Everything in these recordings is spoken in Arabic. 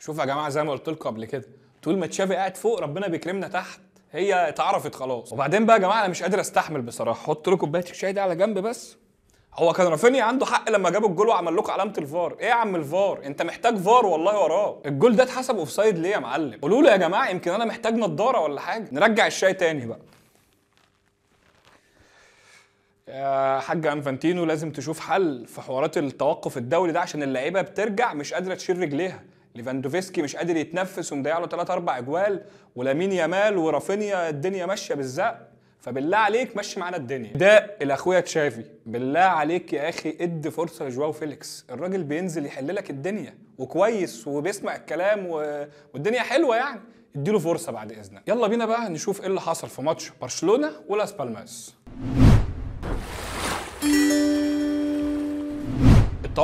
شوف يا جماعه زي ما قلت لكم قبل كده طول ما تشافي قاعد فوق ربنا بيكرمنا تحت هي اتعرفت خلاص وبعدين بقى يا جماعه انا مش قادر استحمل بصراحه حط لكم كوبايه الشاي دي على جنب بس هو كان رافينيا عنده حق لما جاب الجول وعمل لكم علامه الفار ايه يا عم الفار انت محتاج فار والله وراه الجول ده اتحسب اوفسايد ليه يا معلم قولوا له يا جماعه يمكن انا محتاج نضاره ولا حاجه نرجع الشاي تاني بقى يا حاج انفانتينو لازم تشوف حل في حوارات التوقف الدولي ده عشان اللعيبه بترجع مش قادره تشيل رجليها ليفاندوفسكي مش قادر يتنفس ومضيع له ثلاث اربع اجوال ولامين يامال ورافينيا الدنيا ماشيه بالزق فبالله عليك مشي معانا الدنيا ده الاخويا تشافي بالله عليك يا اخي اد فرصه لجواو فيليكس الراجل بينزل يحل لك الدنيا وكويس وبيسمع الكلام و... والدنيا حلوه يعني اديله فرصه بعد اذنك يلا بينا بقى نشوف ايه اللي حصل في ماتش برشلونه ولاس بالماس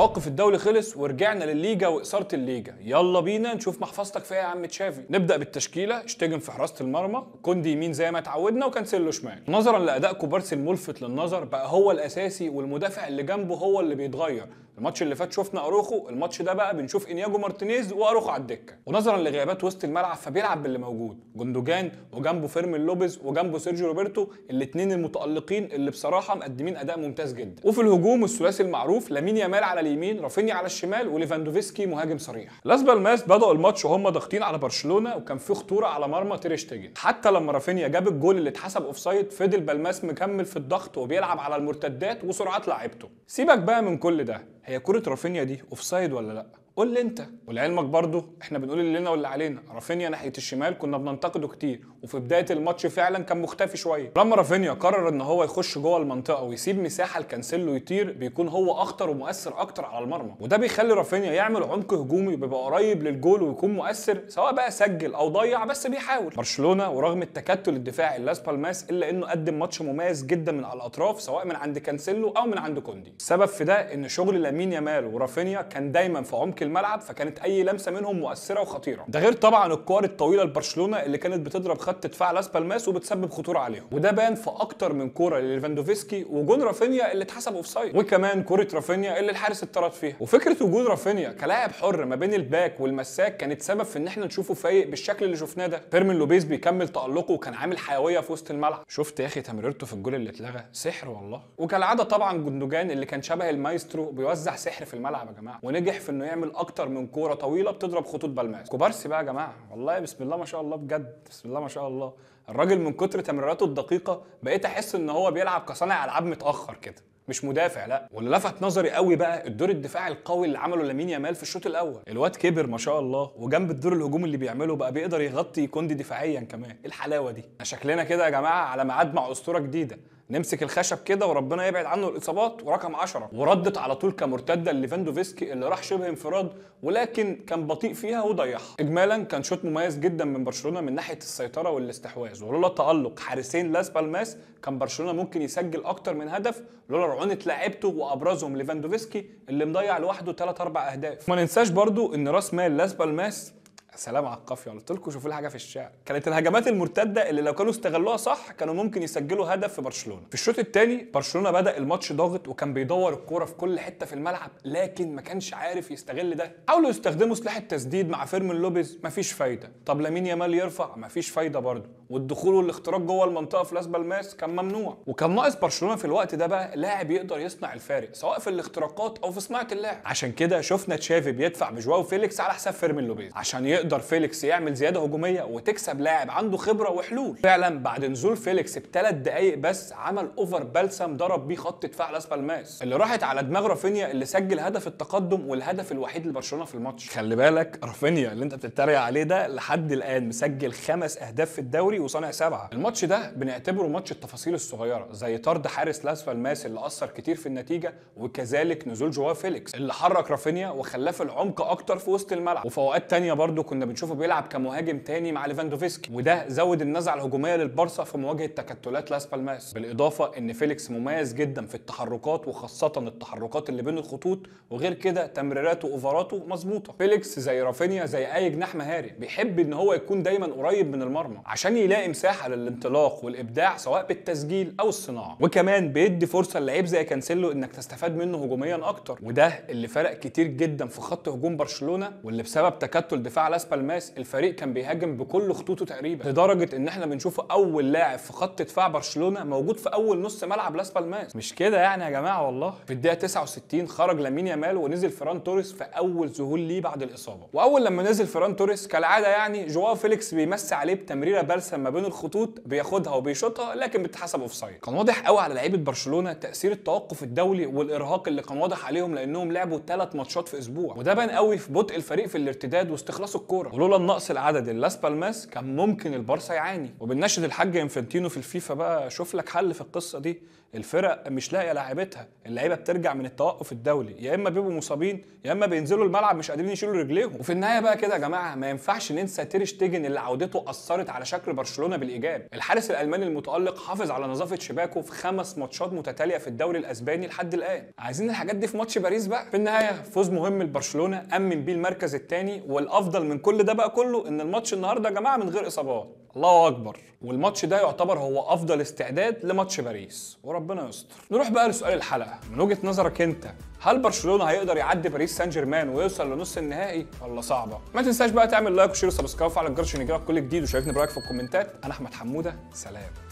التوقف الدولي خلص ورجعنا للليجا وإثارة الليجا يلا بينا نشوف محفظتك فيها يا عم تشافي نبدأ بالتشكيلة اشتجن في حراسة المرمى كوندي يمين زي ما اتعودنا وكانسيلو شمال نظرا لأداء كوبارسي الملفت للنظر بقى هو الأساسي والمدافع اللي جنبه هو اللي بيتغير الماتش اللي فات شفنا اروخو الماتش ده بقى بنشوف انياجو مارتينيز واروخو على الدكه ونظرا لغيابات وسط الملعب فبيلعب باللي موجود جندوجان وجنبه فيرمين لوبيز وجنبه سيرجيو روبرتو الاثنين المتالقين اللي بصراحه مقدمين اداء ممتاز جدا وفي الهجوم الثلاثي المعروف لامين يامال على اليمين رافينيا على الشمال وليفاندوفسكي مهاجم صريح لاس بالماس بداوا الماتش وهم ضاغطين على برشلونه وكان في خطوره على مرمى تيرشتجن حتى لما رافينيا جاب الجول اللي اتحسب اوفسايد فضل بالماس مكمل في الضغط وبيلعب على المرتدات وسرعات لعيبته سيبك بقى من كل ده هي كرة رافينيا دي اوفسايد ولا لا؟ قول لي انت ولعلمك برضه احنا بنقول اللي لنا واللي علينا رافينيا ناحيه الشمال كنا بننتقده كتير وفي بدايه الماتش فعلا كان مختفي شويه لما رافينيا قرر ان هو يخش جوه المنطقه ويسيب مساحه لكانسيلو يطير بيكون هو اخطر ومؤثر اكتر على المرمى وده بيخلي رافينيا يعمل عمق هجومي وبيبقى قريب للجول ويكون مؤثر سواء بقى سجل او ضيع بس بيحاول برشلونه ورغم التكتل الدفاعي لاس بالماس الا انه قدم ماتش مميز جدا من على الاطراف سواء من عند كانسيلو او من عند كوندي السبب في ده ان شغل لامين يامال ورافينيا كان دايما في عمق الملعب فكانت اي لمسه منهم مؤثره وخطيره ده غير طبعا الكور الطويله لبرشلونه اللي كانت بتضرب خط دفاع لاس بالماس وبتسبب خطوره عليهم وده بان في اكتر من كوره لليفاندوفسكي وجون رافينيا اللي اتحسب اوفسايد وكمان كوره رافينيا اللي الحارس اتطرد فيها وفكره وجود رافينيا كلاعب حر ما بين الباك والمساك كانت سبب في ان احنا نشوفه فايق بالشكل اللي شفناه ده فيرمين لوبيز بيكمل تالقه وكان عامل حيويه في وسط الملعب شفت يا اخي تمريرته في الجول اللي اتلغى سحر والله وكالعاده طبعا جندوجان اللي كان شبه المايسترو بيوزع سحر في الملعب يا جماعه ونجح في انه يعمل اكتر من كوره طويله بتضرب خطوط بالماس كوبارسي بقى يا جماعه والله بسم الله ما شاء الله بجد بسم الله ما شاء الله الراجل من كتر تمريراته الدقيقه بقيت احس ان هو بيلعب كصانع العاب متاخر كده مش مدافع لا واللي لفت نظري قوي بقى الدور الدفاعي القوي اللي عمله لامين يامال في الشوط الاول الواد كبر ما شاء الله وجنب الدور الهجومي اللي بيعمله بقى بيقدر يغطي كوندي دفاعيا كمان إيه الحلاوه دي شكلنا كده يا جماعه على ميعاد مع اسطوره جديده نمسك الخشب كده وربنا يبعد عنه الاصابات ورقم 10 وردت على طول كمرتده لليفاندوفسكي اللي راح شبه انفراد ولكن كان بطيء فيها وضيعها اجمالا كان شوط مميز جدا من برشلونه من ناحيه السيطره والاستحواذ ولولا تالق حارسين لاس بالماس كان برشلونه ممكن يسجل اكتر من هدف لولا رعونه لاعبته وابرزهم ليفاندوفسكي اللي مضيع لوحده 3 4 اهداف ما ننساش برده ان راس مال لاس بالماس سلام على القافيه قلت لكم شوفوا الحاجه في الشعر كانت الهجمات المرتده اللي لو كانوا استغلوها صح كانوا ممكن يسجلوا هدف في برشلونه في الشوط الثاني برشلونه بدا الماتش ضاغط وكان بيدور الكوره في كل حته في الملعب لكن ما كانش عارف يستغل ده حاولوا يستخدموا سلاح التسديد مع فيرمين لوبيز مفيش فايده طب لامين يامال يرفع مفيش فايده برضه والدخول والاختراق جوه المنطقه في لاس بالماس كان ممنوع وكان ناقص برشلونه في الوقت ده بقى لاعب يقدر يصنع الفارق سواء في الاختراقات او في صناعه اللعب عشان كده شفنا تشافي بيدفع بجواو فيليكس على حساب فيرمين لوبيز عشان يقدر فيليكس يعمل زياده هجوميه وتكسب لاعب عنده خبره وحلول فعلا بعد نزول فيليكس بثلاث دقائق بس عمل اوفر بلسم ضرب بيه خط دفاع لاس بالماس اللي راحت على دماغ رافينيا اللي سجل هدف التقدم والهدف الوحيد لبرشلونه في الماتش خلي بالك رافينيا اللي انت بتتريق عليه ده لحد الان مسجل خمس اهداف في الدوري الدوري وصانع سبعه الماتش ده بنعتبره ماتش التفاصيل الصغيره زي طرد حارس لاسفا الماس اللي اثر كتير في النتيجه وكذلك نزول جواو فيليكس اللي حرك رافينيا وخلاه في العمق اكتر في وسط الملعب وفي اوقات تانية برده كنا بنشوفه بيلعب كمهاجم تاني مع ليفاندوفسكي وده زود النزعه الهجوميه للبارسا في مواجهه تكتلات لاسفا الماس بالاضافه ان فيليكس مميز جدا في التحركات وخاصه التحركات اللي بين الخطوط وغير كده تمريراته واوفراته مظبوطه فيليكس زي رافينيا زي اي جناح مهاري بيحب ان هو يكون دايما قريب من المرمى عشان يلاقي مساحه للانطلاق والابداع سواء بالتسجيل او الصناعه وكمان بيدي فرصه للعيب زي كانسيلو انك تستفاد منه هجوميا اكتر وده اللي فرق كتير جدا في خط هجوم برشلونه واللي بسبب تكتل دفاع لاس بالماس الفريق كان بيهاجم بكل خطوطه تقريبا لدرجه ان احنا بنشوف اول لاعب في خط دفاع برشلونه موجود في اول نص ملعب لاس بالماس مش كده يعني يا جماعه والله في الدقيقه 69 خرج لامين يامال ونزل فران توريس في اول ظهور ليه بعد الاصابه واول لما نزل فران توريس كالعاده يعني جواو فيليكس بيمسي عليه بتمريره بلسه ما بين الخطوط بياخدها وبيشوطها لكن بتتحسب اوف سايد كان واضح قوي على لعيبه برشلونه تاثير التوقف الدولي والارهاق اللي كان واضح عليهم لانهم لعبوا ثلاث ماتشات في اسبوع وده بان قوي في بطء الفريق في الارتداد واستخلاص الكوره ولولا النقص العدد لاس بالماس كان ممكن البارسا يعاني وبنناشد الحاج انفانتينو في الفيفا بقى شوف لك حل في القصه دي الفرق مش لاقيه لاعبتها اللعيبه بترجع من التوقف الدولي يا اما بيبقوا مصابين يا اما بينزلوا الملعب مش قادرين يشيلوا رجليهم وفي النهايه بقى كده يا جماعه ما ينفعش ننسى تير شتيجن اللي عودته اثرت على شكل برشلونه برشلونه بالايجاب الحارس الالماني المتالق حافظ على نظافه شباكه في خمس ماتشات متتاليه في الدوري الاسباني لحد الان عايزين الحاجات دي في ماتش باريس بقى في النهايه فوز مهم لبرشلونه امن بيه المركز الثاني والافضل من كل ده بقى كله ان الماتش النهارده يا جماعه من غير اصابات الله اكبر والماتش ده يعتبر هو افضل استعداد لماتش باريس وربنا يستر نروح بقى لسؤال الحلقه من وجهه نظرك انت هل برشلونه هيقدر يعدي باريس سان جيرمان ويوصل لنص النهائي ولا صعبه ما تنساش بقى تعمل لايك وشير وسبسكرايب وفعل الجرس عشان يجيلك كل جديد وشاركني برايك في الكومنتات انا احمد حموده سلام